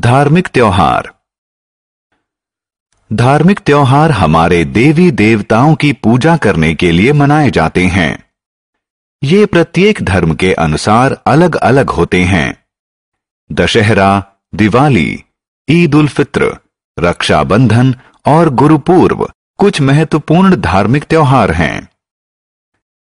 धार्मिक त्योहार धार्मिक त्योहार हमारे देवी देवताओं की पूजा करने के लिए मनाए जाते हैं ये प्रत्येक धर्म के अनुसार अलग अलग होते हैं दशहरा दिवाली ईद उल फित्र रक्षाबंधन और गुरुपूर्व कुछ महत्वपूर्ण धार्मिक त्योहार हैं